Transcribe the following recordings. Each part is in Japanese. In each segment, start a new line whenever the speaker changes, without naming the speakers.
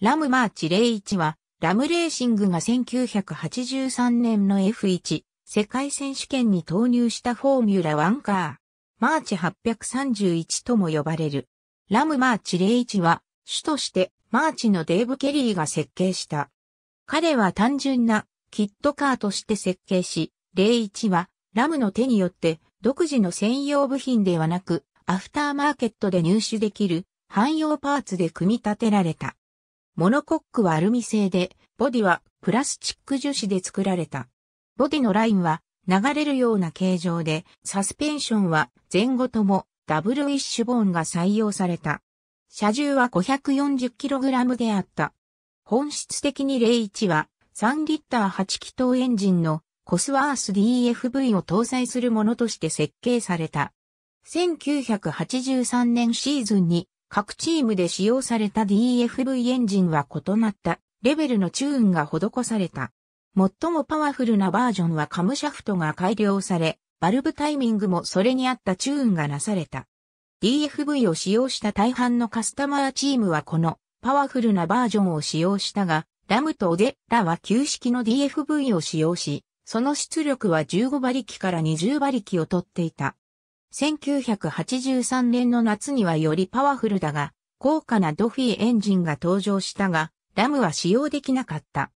ラムマーチ01は、ラムレーシングが1983年の F1 世界選手権に投入したフォーミュラ1カー。マーチ831とも呼ばれる。ラムマーチ01は、主としてマーチのデーブ・ケリーが設計した。彼は単純なキットカーとして設計し、01はラムの手によって独自の専用部品ではなく、アフターマーケットで入手できる汎用パーツで組み立てられた。モノコックはアルミ製で、ボディはプラスチック樹脂で作られた。ボディのラインは流れるような形状で、サスペンションは前後ともダブルウィッシュボーンが採用された。車重は 540kg であった。本質的に01は3リッター8気筒エンジンのコスワース DFV を搭載するものとして設計された。1983年シーズンに各チームで使用された DFV エンジンは異なったレベルのチューンが施された。最もパワフルなバージョンはカムシャフトが改良され、バルブタイミングもそれに合ったチューンがなされた。DFV を使用した大半のカスタマーチームはこのパワフルなバージョンを使用したが、ラムとオデッラは旧式の DFV を使用し、その出力は15馬力から20馬力をとっていた。1983年の夏にはよりパワフルだが、高価なドフィーエンジンが登場したが、ラムは使用できなかった。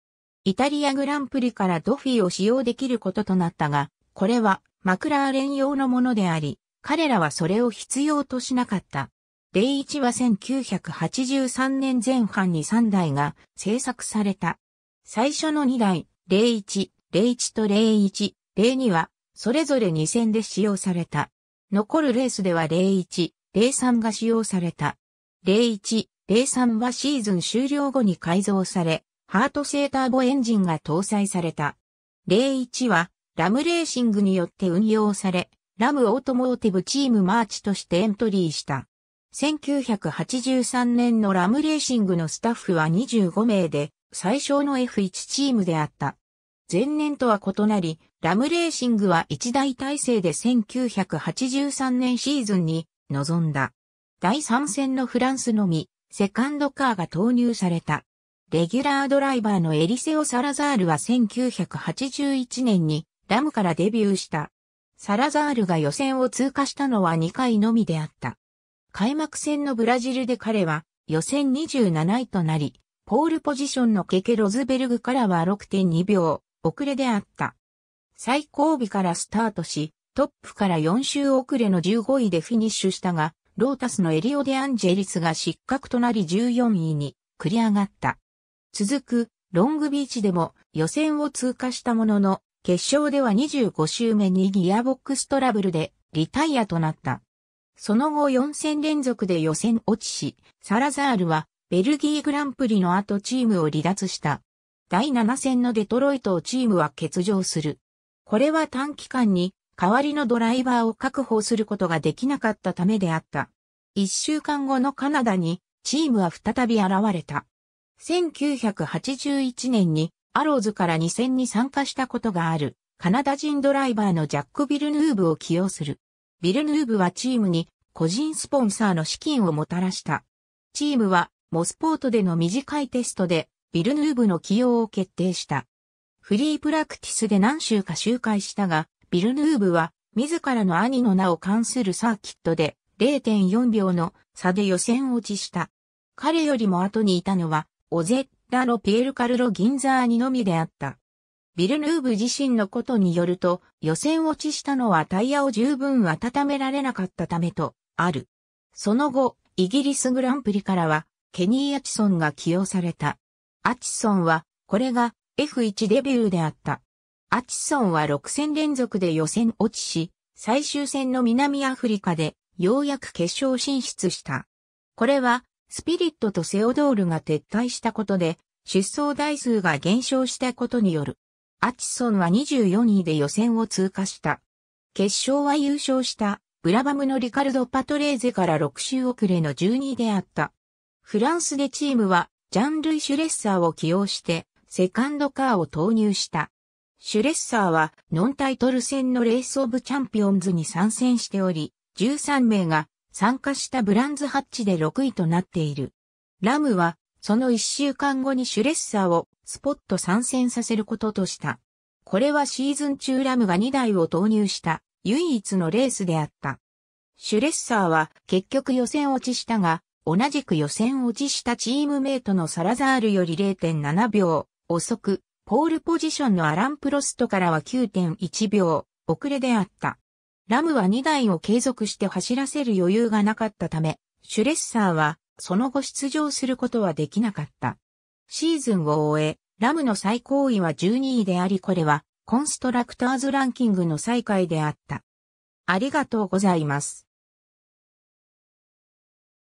イタリアグランプリからドフィーを使用できることとなったが、これはマクラーレン用のものであり、彼らはそれを必要としなかった。例1は1983年前半に3台が製作された。最初の2台、例1、例1と例1、例2は、それぞれ2 0で使用された。残るレースでは01、03が使用された。01、03はシーズン終了後に改造され、ハート製ターボエンジンが搭載された。01は、ラムレーシングによって運用され、ラムオートモーティブチームマーチとしてエントリーした。1983年のラムレーシングのスタッフは25名で、最小の F1 チームであった。前年とは異なり、ラムレーシングは一大体制で1983年シーズンに臨んだ。第3戦のフランスのみ、セカンドカーが投入された。レギュラードライバーのエリセオ・サラザールは1981年にラムからデビューした。サラザールが予選を通過したのは2回のみであった。開幕戦のブラジルで彼は予選27位となり、ポールポジションのケケ・ロズベルグからは6.2秒、遅れであった。最後尾からスタートし、トップから4周遅れの15位でフィニッシュしたが、ロータスのエリオデアンジェリスが失格となり14位に繰り上がった。続く、ロングビーチでも予選を通過したものの、決勝では25周目にギアボックストラブルでリタイアとなった。その後4戦連続で予選落ちし、サラザールはベルギーグランプリの後チームを離脱した。第7戦のデトロイトをチームは欠場する。これは短期間に代わりのドライバーを確保することができなかったためであった。1週間後のカナダにチームは再び現れた。1981年にアローズから2戦に参加したことがあるカナダ人ドライバーのジャック・ビルヌーブを起用する。ビルヌーブはチームに個人スポンサーの資金をもたらした。チームはモスポートでの短いテストでビルヌーブの起用を決定した。フリープラクティスで何週か周回したが、ビルヌーブは自らの兄の名を関するサーキットで0.4秒の差で予選落ちした。彼よりも後にいたのは、オゼッラロ・ピエルカルロ・ギンザーにのみであった。ビルヌーブ自身のことによると、予選落ちしたのはタイヤを十分温められなかったためと、ある。その後、イギリスグランプリからは、ケニー・アチソンが起用された。アチソンは、これが F1 デビューであった。アチソンは6戦連続で予選落ちし、最終戦の南アフリカでようやく決勝進出した。これは、スピリットとセオドールが撤退したことで、出走台数が減少したことによる。アチソンは24位で予選を通過した。決勝は優勝した、ブラバムのリカルド・パトレーゼから6周遅れの12位であった。フランスでチームは、ジャン・ルイ・シュレッサーを起用して、セカンドカーを投入した。シュレッサーは、ノンタイトル戦のレースオブチャンピオンズに参戦しており、13名が参加したブランズハッチで6位となっている。ラムは、その1週間後にシュレッサーをスポット参戦させることとした。これはシーズン中ラムが2台を投入した唯一のレースであった。シュレッサーは結局予選落ちしたが、同じく予選落ちしたチームメイトのサラザールより0.7秒遅く、ポールポジションのアラン・プロストからは9.1秒遅れであった。ラムは2台を継続して走らせる余裕がなかったため、シュレッサーはその後出場することはできなかった。シーズンを終え、ラムの最高位は12位でありこれはコンストラクターズランキングの最下位であった。ありがとうございます。